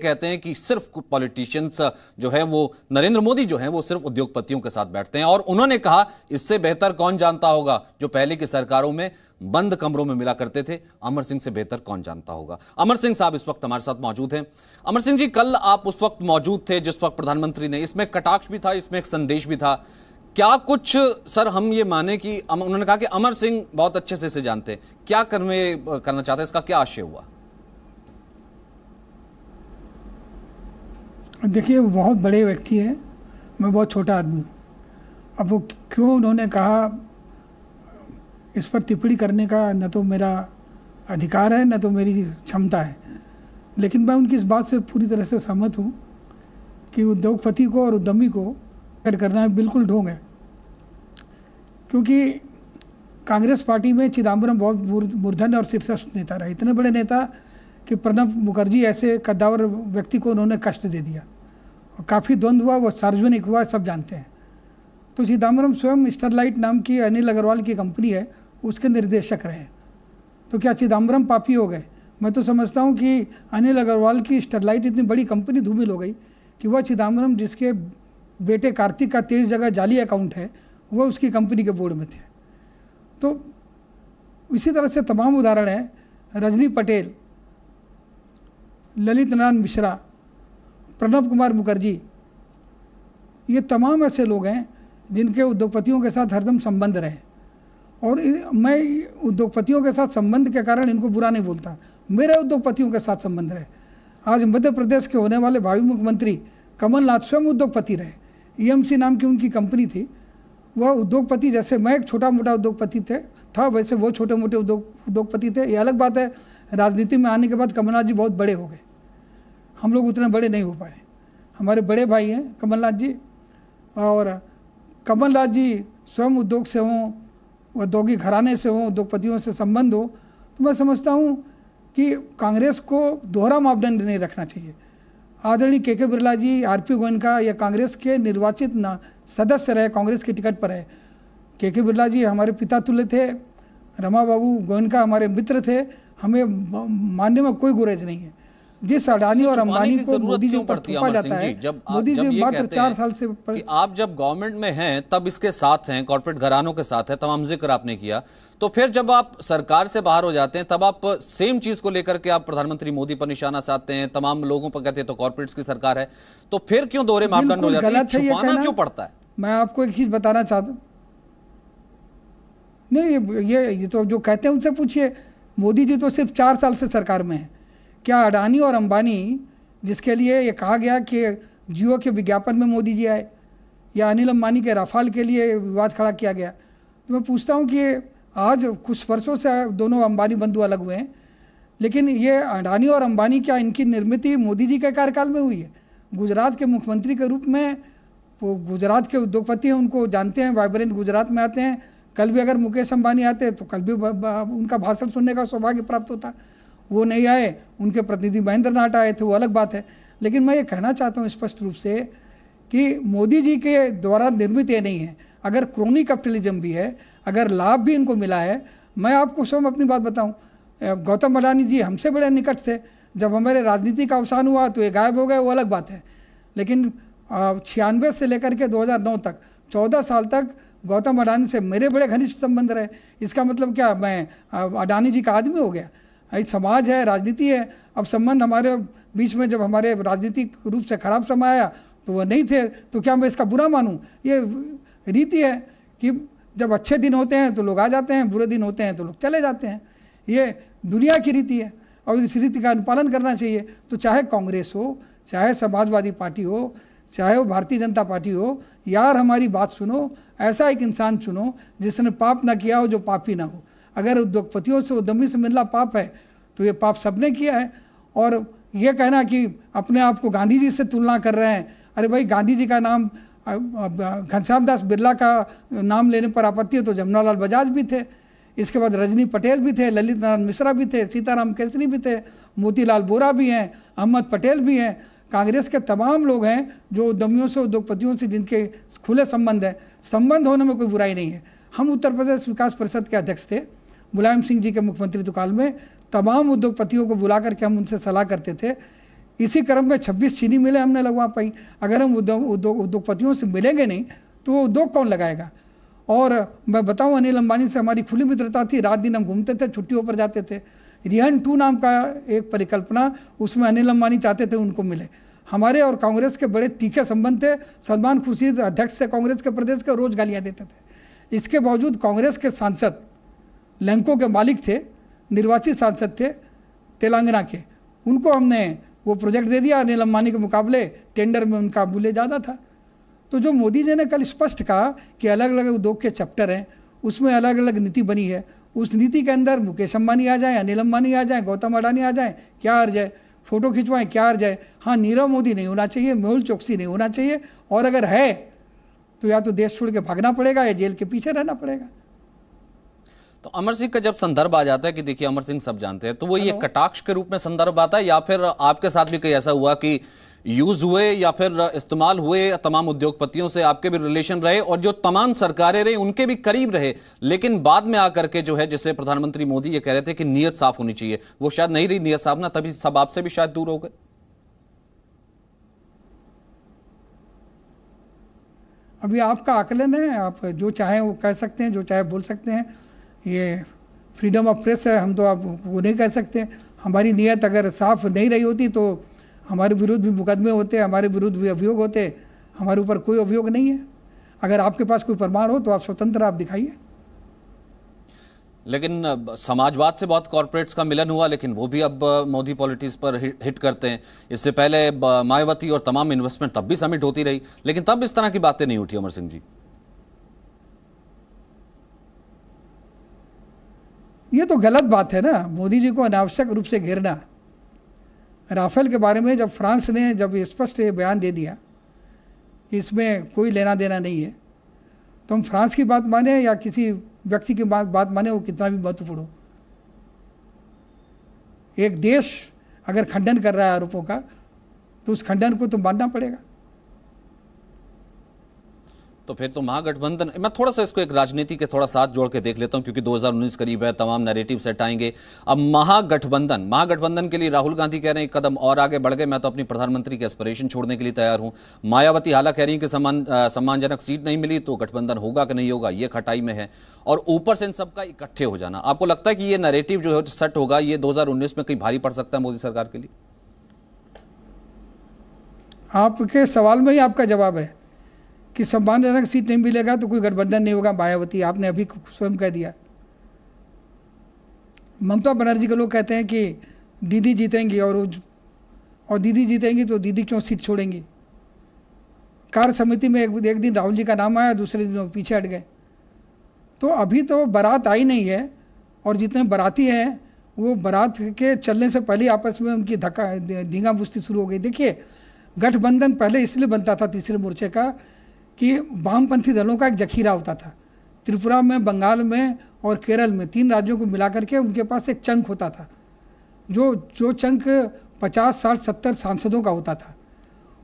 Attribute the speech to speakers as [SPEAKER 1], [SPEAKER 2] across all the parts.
[SPEAKER 1] कहते हैं कि सिर्फ पॉलिटिशियंस जो है वो नरेंद्र मोदी जो है वो सिर्फ उद्योगपतियों के साथ बैठते हैं और उन्होंने कहा इससे बेहतर कौन जानता होगा जो पहले की सरकारों में बंद कमरों में मिला करते थे अमर सिंह से बेहतर कौन जानता होगा अमर सिंह साहब इस वक्त हमारे साथ मौजूद हैं अमर सिंह जी कल आप उस वक्त मौजूद थे जिस वक्त प्रधानमंत्री ने इसमें कटाक्ष भी था इसमें एक संदेश भी था क्या कुछ सर हम ये माने कि उन्होंने कहा कि अमर सिंह बहुत अच्छे से इसे जानते हैं क्या करना चाहते हैं इसका क्या आशय हुआ
[SPEAKER 2] देखिए वो बहुत बड़े व्यक्ति हैं मैं बहुत छोटा आदमी अब वो क्यों उन्होंने कहा इस पर टिप्पणी करने का न तो मेरा अधिकार है न तो मेरी क्षमता है लेकिन मैं उनकी इस बात से पूरी तरह से सहमत हूँ कि उद्योगपति को और उद्यमी को कट करना बिल्कुल ढोंग है क्योंकि कांग्रेस पार्टी में चिदम्बरम बहुत मूर्धन और शीर्षस्थ नेता रहे इतने बड़े नेता कि प्रणब मुखर्जी ऐसे कद्दावर व्यक्ति को उन्होंने कष्ट दे दिया काफ़ी द्वंद्व हुआ वो सार्वजनिक हुआ सब जानते हैं तो चिदम्बरम स्वयं स्टरलाइट नाम की अनिल अग्रवाल की कंपनी है उसके निर्देशक रहे तो क्या चिदम्बरम पापी हो गए मैं तो समझता हूँ कि अनिल अग्रवाल की स्टरलाइट इतनी बड़ी कंपनी धूमिल हो गई कि वह चिदम्बरम जिसके बेटे कार्तिक का तेज जगह जाली अकाउंट है वह उसकी कंपनी के बोर्ड में थे तो इसी तरह से तमाम उदाहरण हैं रजनी पटेल ललित नारायण मिश्रा प्रणब कुमार मुखर्जी ये तमाम ऐसे लोग हैं जिनके उद्योगपतियों के साथ हरदम संबंध रहे और मैं उद्योगपतियों के साथ संबंध के कारण इनको बुरा नहीं बोलता मेरे उद्योगपतियों के साथ संबंध रहे आज मध्य प्रदेश के होने वाले भावी मुख्यमंत्री कमलनाथ स्वयं उद्योगपति रहे ई e नाम की उनकी कंपनी थी वह उद्योगपति जैसे मैं एक छोटा मोटा उद्योगपति थे था वैसे वो छोटे मोटे उद्योग उद्योगपति थे ये अलग बात है राजनीति में आने के बाद कमलनाथ जी बहुत बड़े हो गए हम लोग उतने बड़े नहीं हो पाए हमारे बड़े भाई हैं कमलनाथ जी और कमलनाथ जी स्वयं उद्योग से हों औद्योगिक घराने से हों उद्योगपतियों से संबंध हो तो मैं समझता हूँ कि कांग्रेस को दोहरा मापदंड नहीं रखना चाहिए आदरणीय K K Birla ji R P Goenka या कांग्रेस के निर्वाचित ना सदस्य रहे कांग्रेस के टिकट पर रहे के के बिरला जी हमारे पिता तुल्य थे रमा बाबू गोयनका हमारे मित्र थे हमें मानने में कोई गुरेज नहीं है जिस अडानी और अंबानी को मोदी जी पर थोपा जाता है मोदी जी मात्र चार साल से
[SPEAKER 1] पर... आप जब गवर्नमेंट में हैं तब इसके साथ हैं कॉर्पोरेट घरानों के साथ है तमाम जिक्र आपने किया तो फिर जब आप सरकार से बाहर हो जाते हैं तब आप सेम चीज को लेकर के आप प्रधानमंत्री मोदी पर निशाना साधते हैं तमाम लोगों पर कहते हैं तो कॉर्पोरेट्स की सरकार है तो फिर क्यों दोहरे मापदंड हो जाते हैं छुपाना क्यों पड़ता
[SPEAKER 2] है मैं आपको एक चीज बताना चाहता नहीं ये ये तो जो कहते हैं उनसे पूछिए मोदी जी तो सिर्फ चार साल से सरकार में है क्या अडानी और अंबानी जिसके लिए ये कहा गया कि जियो के विज्ञापन में मोदी जी आए या अनिल अंबानी के राफाल के लिए विवाद खड़ा किया गया तो मैं पूछता हूँ कि आज कुछ वर्षों से दोनों अंबानी बंधु अलग हुए हैं लेकिन ये अडानी और अंबानी क्या इनकी निर्मित मोदी जी के कार्यकाल में हुई है गुजरात के मुख्यमंत्री के रूप में वो गुजरात के उद्योगपति हैं उनको जानते हैं वाइब्रेंट गुजरात में आते हैं कल भी अगर मुकेश अंबानी आते हैं तो कल भी उनका भाषण सुनने का सौभाग्य प्राप्त होता है वो नहीं आए उनके प्रतिनिधि महेंद्र नाट आए थे वो अलग बात है लेकिन मैं ये कहना चाहता हूँ स्पष्ट रूप से कि मोदी जी के द्वारा निर्मित ये नहीं है अगर क्रोनी कैपिटलिज्म भी है अगर लाभ भी इनको मिला है मैं आपको स्वयं अपनी बात बताऊँ गौतम अडानी जी हमसे बड़े निकट थे जब हमारे राजनीति का अवसान हुआ तो ये गायब हो गए वो अलग बात है लेकिन छियानवे से लेकर के 2009 तक 14 साल तक गौतम अडानी से मेरे बड़े घनिष्ठ संबंध रहे इसका मतलब क्या मैं अडानी जी का आदमी हो गया एक समाज है राजनीति है अब संबंध हमारे बीच में जब हमारे राजनीतिक रूप से खराब समय आया तो वह नहीं थे तो क्या मैं इसका बुरा मानूँ ये रीति है कि जब अच्छे दिन होते हैं तो लोग आ जाते हैं बुरे दिन होते हैं तो लोग चले जाते हैं ये दुनिया की रीति है और इस रीति का अनुपालन करना चाहिए तो चाहे कांग्रेस हो चाहे समाजवादी पार्टी हो चाहे वो भारतीय जनता पार्टी हो यार हमारी बात सुनो ऐसा एक इंसान चुनो जिसने पाप ना किया हो जो पापी ना हो अगर उद्योगपतियों से उद्यमी से मिलना पाप है तो ये पाप सबने किया है और ये कहना कि अपने आप को गांधी जी से तुलना कर रहे हैं अरे भाई गांधी जी का नाम घनश्याम दास बिरला का नाम लेने पर आपत्ति है तो जमुनालाल बजाज भी थे इसके बाद रजनी पटेल भी थे ललित नारायण मिश्रा भी थे सीताराम केसरी भी थे मोतीलाल बोरा भी हैं अहमद पटेल भी हैं कांग्रेस के तमाम लोग हैं जो उद्यमियों से उद्योगपतियों से जिनके खुले संबंध हैं संबंध होने में कोई बुराई नहीं है हम उत्तर प्रदेश विकास परिषद के अध्यक्ष थे मुलायम सिंह जी के मुख्यमंत्री तो काल में तमाम उद्योगपतियों को बुला करके हम उनसे सलाह करते थे इसी क्रम में 26 चीनी मिले हमने लगवा पाई अगर हम उद्योग उद्योग उद्योगपतियों से मिलेंगे नहीं तो वो उद्योग कौन लगाएगा और मैं बताऊं अनिल अंबानी से हमारी खुली मित्रता थी रात दिन हम घूमते थे छुट्टियों पर जाते थे रिहन टू नाम का एक परिकल्पना उसमें अनिल अंबानी चाहते थे उनको मिले हमारे और कांग्रेस के बड़े तीखे संबंध थे सलमान खुर्शीद अध्यक्ष थे कांग्रेस के प्रदेश के रोज गालियाँ देते थे इसके बावजूद कांग्रेस के सांसद लैंकों के मालिक थे निर्वाचित सांसद थे तेलंगाना के उनको हमने वो प्रोजेक्ट दे दिया अनिल अंबानी के मुकाबले टेंडर में उनका मूल्य ज़्यादा था तो जो मोदी जी ने कल स्पष्ट कहा कि अलग अलग उद्योग के चैप्टर हैं उसमें अलग अलग नीति बनी है उस नीति के अंदर मुकेश अम्बानी आ जाए अनिल अंबानी आ जाए गौतम अडानी आ जाए क्या हर जाए फ़ोटो खिंचवाएं क्या हर जाए हाँ नीरव मोदी नहीं होना चाहिए मेहुल चौकसी नहीं होना चाहिए और अगर है तो या तो देश छोड़ के भागना पड़ेगा या जेल के पीछे रहना पड़ेगा
[SPEAKER 1] तो अमर सिंह का जब संदर्भ आ जाता है कि देखिए अमर सिंह सब जानते हैं तो वो ये कटाक्ष के रूप में संदर्भ आता है या फिर आपके साथ भी कहीं ऐसा हुआ कि यूज हुए या फिर इस्तेमाल हुए तमाम उद्योगपतियों से आपके भी रिलेशन रहे और जो तमाम सरकारें रही उनके भी करीब रहे लेकिन बाद में आकर के जो है जिसे प्रधानमंत्री मोदी ये कह रहे थे कि नीयत साफ होनी चाहिए वो शायद नहीं रही नीयत साफ ना तभी सब आपसे भी शायद दूर हो गए
[SPEAKER 2] अभी आपका आकलन है आप जो चाहें वो कह सकते हैं जो चाहे बोल सकते हैं ये फ्रीडम ऑफ प्रेस है हम तो आप वो नहीं कह सकते हमारी नीयत अगर साफ नहीं रही होती तो हमारे विरुद्ध भी मुकदमे होते हमारे विरुद्ध भी अभियोग होते हमारे ऊपर कोई अभियोग नहीं है अगर आपके पास कोई प्रमाण हो तो आप स्वतंत्र आप दिखाइए
[SPEAKER 1] लेकिन समाजवाद से बहुत कॉरपोरेट्स का मिलन हुआ लेकिन वो भी अब मोदी पॉलिटिक्स पर हिट करते हैं इससे पहले मायावती और तमाम इन्वेस्टमेंट तब भी समिट होती रही लेकिन तब इस तरह की बातें नहीं उठी अमर सिंह जी
[SPEAKER 2] ये तो गलत बात है ना मोदी जी को अनावश्यक रूप से घेरना राफेल के बारे में जब फ्रांस ने जब स्पष्ट बयान दे दिया इसमें कोई लेना देना नहीं है तो हम फ्रांस की बात माने या किसी व्यक्ति की बात बात माने वो कितना भी महत्वपूर्ण हो एक देश अगर खंडन कर रहा है आरोपों का तो उस खंडन को तो मानना पड़ेगा
[SPEAKER 1] तो फिर तो महागठबंधन मैं थोड़ा सा इसको एक राजनीति के थोड़ा साथ जोड़ के देख लेता हूं क्योंकि 2019 करीब है तमाम नैरेटिव सेट आएंगे अब महागठबंधन महागठबंधन के लिए राहुल गांधी कह रहे हैं एक कदम और आगे बढ़ गए मैं तो अपनी प्रधानमंत्री की एस्पिरेशन छोड़ने के लिए तैयार हूं मायावती हाला कह रही है कि सम्मान सम्मानजनक सीट नहीं मिली तो गठबंधन होगा कि नहीं होगा ये खटाई में है और ऊपर से इन सबका इकट्ठे हो जाना आपको लगता है कि ये नरेटिव जो है सेट होगा ये दो में कहीं भारी पड़ सकता है मोदी सरकार के लिए
[SPEAKER 2] आपके सवाल में ही आपका जवाब है कि सम्मानजनक सीट नहीं मिलेगा तो कोई गठबंधन नहीं होगा मायावती आपने अभी स्वयं कह दिया ममता बनर्जी के लोग कहते हैं कि दीदी जीतेंगी और और दीदी जीतेंगी तो दीदी क्यों सीट छोड़ेंगी कार्य समिति में एक, एक दिन राहुल जी का नाम आया दूसरे दिन पीछे हट गए तो अभी तो बारात आई नहीं है और जितने बाराती हैं वो बारात के चलने से पहले आपस में उनकी धक्का धींगा बुस्ती शुरू हो गई देखिए गठबंधन पहले इसलिए बनता था तीसरे मोर्चे का कि वामपंथी दलों का एक जखीरा होता था त्रिपुरा में बंगाल में और केरल में तीन राज्यों को मिलाकर के उनके पास एक चंक होता था जो जो चंक पचास साठ सत्तर सांसदों का होता था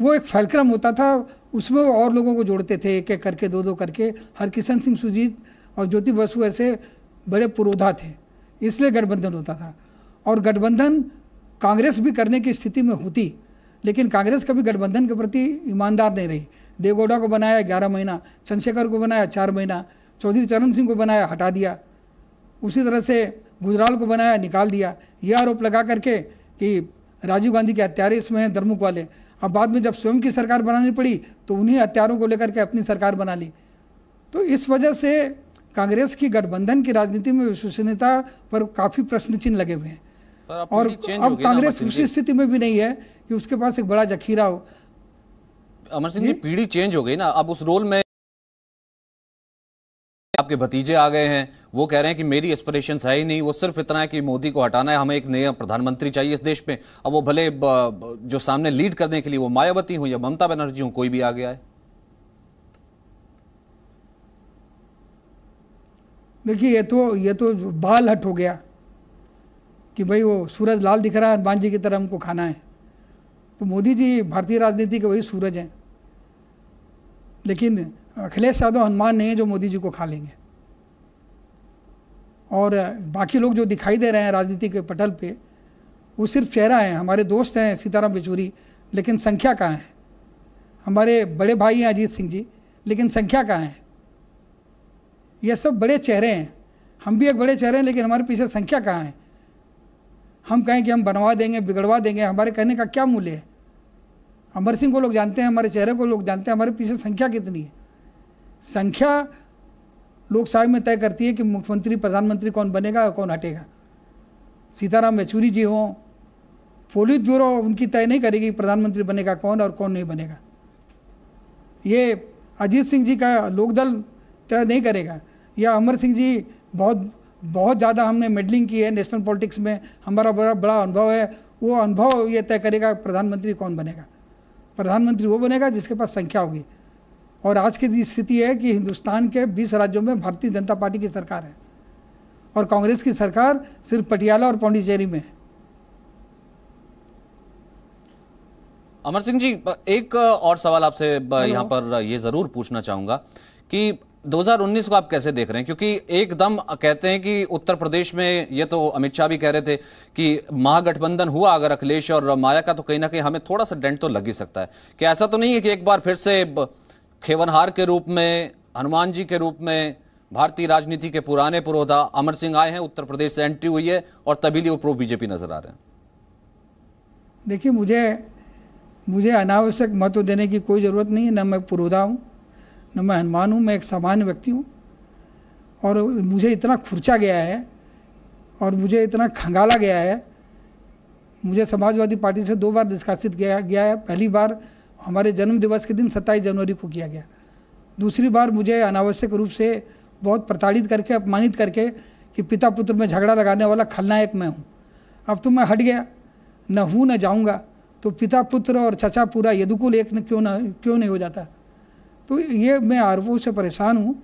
[SPEAKER 2] वो एक फैलक्रम होता था उसमें वो और लोगों को जोड़ते थे एक एक करके दो दो करके हरकिशन सिंह सुजीत और ज्योति बसु ऐसे बड़े पुरोधा थे इसलिए गठबंधन होता था और गठबंधन कांग्रेस भी करने की स्थिति में होती लेकिन कांग्रेस कभी गठबंधन के प्रति ईमानदार नहीं रही देवगौड़ा को बनाया ग्यारह महीना चंद्रशेखर को बनाया चार महीना चौधरी चरण सिंह को बनाया हटा दिया उसी तरह से गुजराल को बनाया निकाल दिया यह आरोप लगा करके कि राजीव गांधी के हत्यारे इसमें हैं दरमुख वाले अब बाद में जब स्वयं की सरकार बनानी पड़ी तो उन्हीं हत्यारों को लेकर के अपनी सरकार बना ली तो इस वजह से कांग्रेस की गठबंधन की राजनीति में विश्वसनीयता पर काफ़ी प्रश्न चिन्ह लगे हुए हैं
[SPEAKER 1] और अब कांग्रेस उसी
[SPEAKER 2] स्थिति में भी नहीं है कि उसके पास एक बड़ा जखीरा हो
[SPEAKER 1] अमर सिंह जी पीढ़ी चेंज हो गई ना अब उस रोल में आपके भतीजे आ गए हैं वो कह रहे हैं कि मेरी एस्पिरेशन है ही नहीं वो सिर्फ इतना है कि मोदी को हटाना है हमें एक नया प्रधानमंत्री चाहिए इस देश में अब वो भले जो सामने लीड करने के लिए वो मायावती हो या ममता बनर्जी हो कोई भी आ गया है
[SPEAKER 2] देखिए ये तो ये तो बाल हट हो गया कि भाई वो सूरज लाल दिख रहा है हनुमान जी की तरह हमको खाना है तो मोदी जी भारतीय राजनीति के वही सूरज हैं लेकिन अखिलेश यादव हनुमान नहीं है जो मोदी जी को खा लेंगे और बाकी लोग जो दिखाई दे रहे हैं राजनीति के पटल पे वो सिर्फ चेहरा है हमारे दोस्त हैं सीताराम येचूरी लेकिन संख्या कहाँ है हमारे बड़े भाई हैं अजीत सिंह जी लेकिन संख्या कहाँ है ये सब बड़े चेहरे हैं हम भी एक बड़े चेहरे हैं लेकिन हमारे पीछे संख्या कहाँ है हम कहें कि हम बनवा देंगे बिगड़वा देंगे हमारे कहने का क्या मूल्य है अमर सिंह को लोग जानते हैं हमारे चेहरे को लोग जानते हैं हमारे पीछे संख्या कितनी है संख्या लोग सभा में तय करती है कि मुख्यमंत्री प्रधानमंत्री कौन बनेगा और कौन हटेगा सीताराम येचूरी जी हों पोलिस ब्यूरो उनकी तय नहीं करेगी प्रधानमंत्री बनेगा कौन और कौन नहीं बनेगा ये अजीत सिंह जी का लोकदल तय नहीं करेगा या अमर सिंह जी बहुत बहुत ज़्यादा हमने मेडलिंग की है नेशनल पॉलिटिक्स में हमारा बड़ा बड़ा अनुभव है वो अनुभव ये तय करेगा प्रधानमंत्री कौन बनेगा प्रधानमंत्री वो बनेगा जिसके पास संख्या होगी और आज की स्थिति है कि हिंदुस्तान के 20 राज्यों में भारतीय जनता पार्टी की सरकार है और कांग्रेस की सरकार सिर्फ पटियाला और पौंडीचेरी में है
[SPEAKER 1] अमर सिंह जी एक और सवाल आपसे यहाँ पर ये ज़रूर पूछना चाहूंगा कि 2019 को आप कैसे देख रहे हैं क्योंकि एकदम कहते हैं कि उत्तर प्रदेश में ये तो अमित शाह भी कह रहे थे कि महागठबंधन हुआ अगर अखिलेश और माया का तो कहीं ना कहीं हमें थोड़ा सा डेंट तो लग ही सकता है कि ऐसा तो नहीं है कि एक बार फिर से खेवनहार के रूप में हनुमान जी के रूप में भारतीय राजनीति के पुराने पुरोधा अमर सिंह आए हैं उत्तर प्रदेश से एंट्री हुई है और तभी वो प्रो बीजेपी नजर आ रहे हैं
[SPEAKER 2] देखिए मुझे मुझे अनावश्यक महत्व देने की कोई ज़रूरत नहीं है न मैं पुरोधा हूँ न मैं हनुमान हूँ मैं एक सामान्य व्यक्ति हूँ और मुझे इतना खुर्चा गया है और मुझे इतना खंगाला गया है मुझे समाजवादी पार्टी से दो बार निष्कासित किया गया है पहली बार हमारे जन्म दिवस के दिन सत्ताईस जनवरी को किया गया दूसरी बार मुझे अनावश्यक रूप से बहुत प्रताड़ित करके अपमानित करके कि पिता पुत्र में झगड़ा लगाने वाला खलनायक मैं हूँ अब तो मैं हट गया न हूँ न जाऊँगा तो पिता पुत्र और चचा पूरा यदुकुल एक न क्यों न क्यों नहीं हो जाता तो ये मैं आरोपों से परेशान हूँ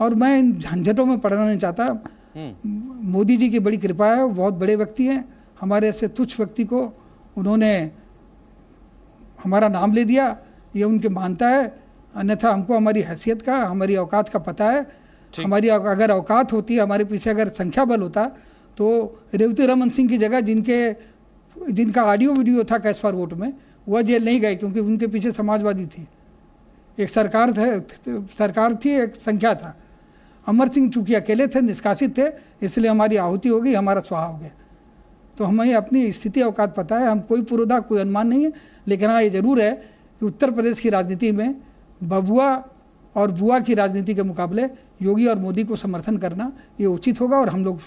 [SPEAKER 2] और मैं इन झंझटों में पड़ना नहीं चाहता
[SPEAKER 1] हम्म।
[SPEAKER 2] मोदी जी की बड़ी कृपा है बहुत बड़े व्यक्ति हैं हमारे ऐसे तुच्छ व्यक्ति को उन्होंने हमारा नाम ले दिया ये उनके मानता है अन्यथा हमको हमारी हैसियत का हमारी औकात का पता है हमारी अगर औकात होती हमारे पीछे अगर संख्या बल होता तो रेवती रमन सिंह की जगह जिनके जिनका ऑडियो वीडियो था कैसफार वोट में वह जेल नहीं गए क्योंकि उनके पीछे समाजवादी थी एक सरकार थे सरकार थी एक संख्या था अमर सिंह चूंकि अकेले थे निष्कासित थे इसलिए हमारी आहुति हो गई हमारा स्वाहा हो गया तो हमें अपनी स्थिति अवकात पता है हम कोई पुरोधा कोई अनुमान नहीं है लेकिन हाँ ये ज़रूर है कि उत्तर प्रदेश की राजनीति में बबुआ और बुआ की राजनीति के मुकाबले योगी और मोदी को समर्थन करना ये उचित होगा और हम लोग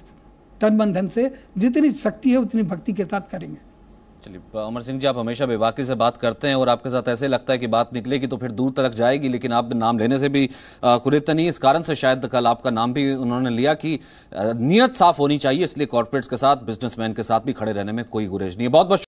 [SPEAKER 2] तन बंधन से जितनी शक्ति है उतनी भक्ति के साथ करेंगे
[SPEAKER 1] चलिए अमर सिंह जी आप हमेशा बेबाकी से बात करते हैं और आपके साथ ऐसे लगता है कि बात निकलेगी तो फिर दूर तक जाएगी लेकिन आप नाम लेने से भी कुरेता तो नहीं इस कारण से शायद कल आपका नाम भी उन्होंने लिया कि नियत साफ होनी चाहिए इसलिए कॉरपोरेट्स के साथ बिजनेसमैन के साथ भी खड़े रहने में कोई गुरेज नहीं है बहुत बहुत